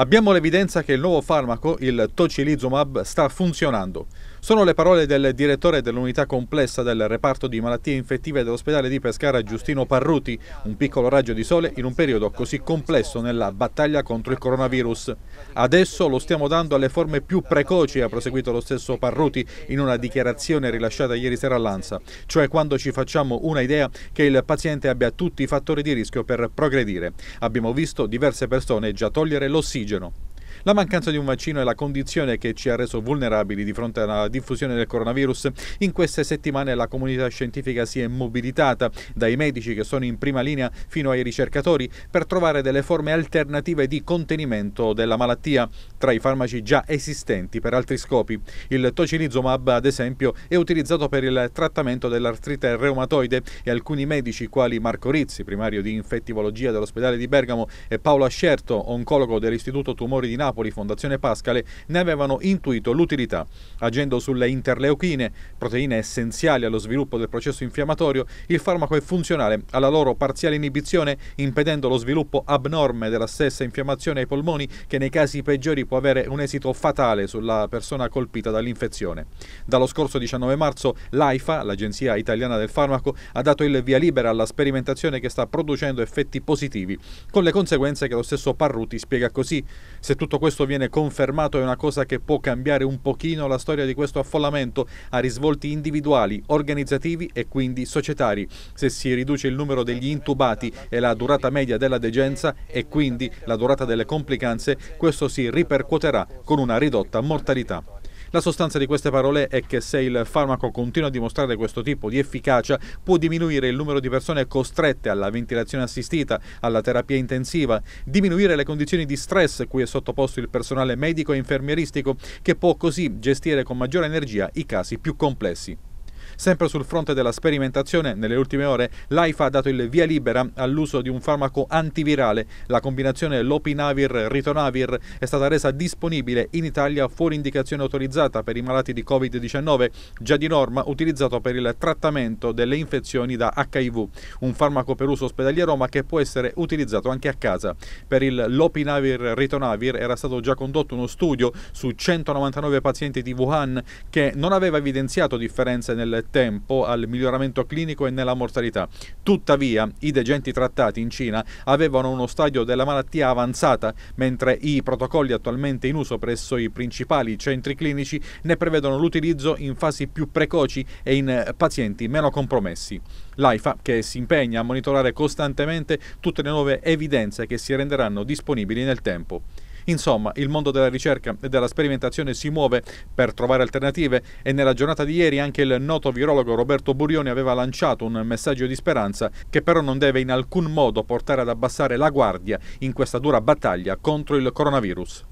Abbiamo l'evidenza che il nuovo farmaco, il tocilizumab, sta funzionando. Sono le parole del direttore dell'unità complessa del reparto di malattie infettive dell'ospedale di Pescara, Giustino Parruti, un piccolo raggio di sole in un periodo così complesso nella battaglia contro il coronavirus. Adesso lo stiamo dando alle forme più precoci, ha proseguito lo stesso Parruti in una dichiarazione rilasciata ieri sera all'Ansa, cioè quando ci facciamo una idea che il paziente abbia tutti i fattori di rischio per progredire. Abbiamo visto diverse persone già togliere l'ossigeno ossigeno La mancanza di un vaccino è la condizione che ci ha reso vulnerabili di fronte alla diffusione del coronavirus. In queste settimane la comunità scientifica si è mobilitata, dai medici che sono in prima linea fino ai ricercatori, per trovare delle forme alternative di contenimento della malattia, tra i farmaci già esistenti per altri scopi. Il tocilizumab, ad esempio, è utilizzato per il trattamento dell'artrite reumatoide e alcuni medici, quali Marco Rizzi, primario di infettivologia dell'ospedale di Bergamo, e Paolo Ascerto, oncologo dell'Istituto Tumori di Napoli Fondazione Pascale ne avevano intuito l'utilità. Agendo sulle interleuchine, proteine essenziali allo sviluppo del processo infiammatorio, il farmaco è funzionale alla loro parziale inibizione, impedendo lo sviluppo abnorme della stessa infiammazione ai polmoni che nei casi peggiori può avere un esito fatale sulla persona colpita dall'infezione. Dallo scorso 19 marzo l'AIFA, l'Agenzia Italiana del Farmaco, ha dato il via libera alla sperimentazione che sta producendo effetti positivi, con le conseguenze che lo stesso Parruti spiega così. Se tutto tutto questo viene confermato è una cosa che può cambiare un pochino la storia di questo affollamento a risvolti individuali, organizzativi e quindi societari. Se si riduce il numero degli intubati e la durata media della degenza e quindi la durata delle complicanze, questo si ripercuoterà con una ridotta mortalità. La sostanza di queste parole è che se il farmaco continua a dimostrare questo tipo di efficacia può diminuire il numero di persone costrette alla ventilazione assistita, alla terapia intensiva, diminuire le condizioni di stress cui è sottoposto il personale medico e infermieristico che può così gestire con maggiore energia i casi più complessi. Sempre sul fronte della sperimentazione, nelle ultime ore l'AIFA ha dato il via libera all'uso di un farmaco antivirale. La combinazione Lopinavir-Ritonavir è stata resa disponibile in Italia fuori indicazione autorizzata per i malati di Covid-19, già di norma utilizzato per il trattamento delle infezioni da HIV, un farmaco per uso ospedaliero ma che può essere utilizzato anche a casa. Per il Lopinavir-Ritonavir era stato già condotto uno studio su 199 pazienti di Wuhan che non aveva evidenziato differenze nel tempo al miglioramento clinico e nella mortalità. Tuttavia, i degenti trattati in Cina avevano uno stadio della malattia avanzata, mentre i protocolli attualmente in uso presso i principali centri clinici ne prevedono l'utilizzo in fasi più precoci e in pazienti meno compromessi. L'AIFA, che si impegna a monitorare costantemente tutte le nuove evidenze che si renderanno disponibili nel tempo. Insomma, il mondo della ricerca e della sperimentazione si muove per trovare alternative e nella giornata di ieri anche il noto virologo Roberto Burioni aveva lanciato un messaggio di speranza che però non deve in alcun modo portare ad abbassare la guardia in questa dura battaglia contro il coronavirus.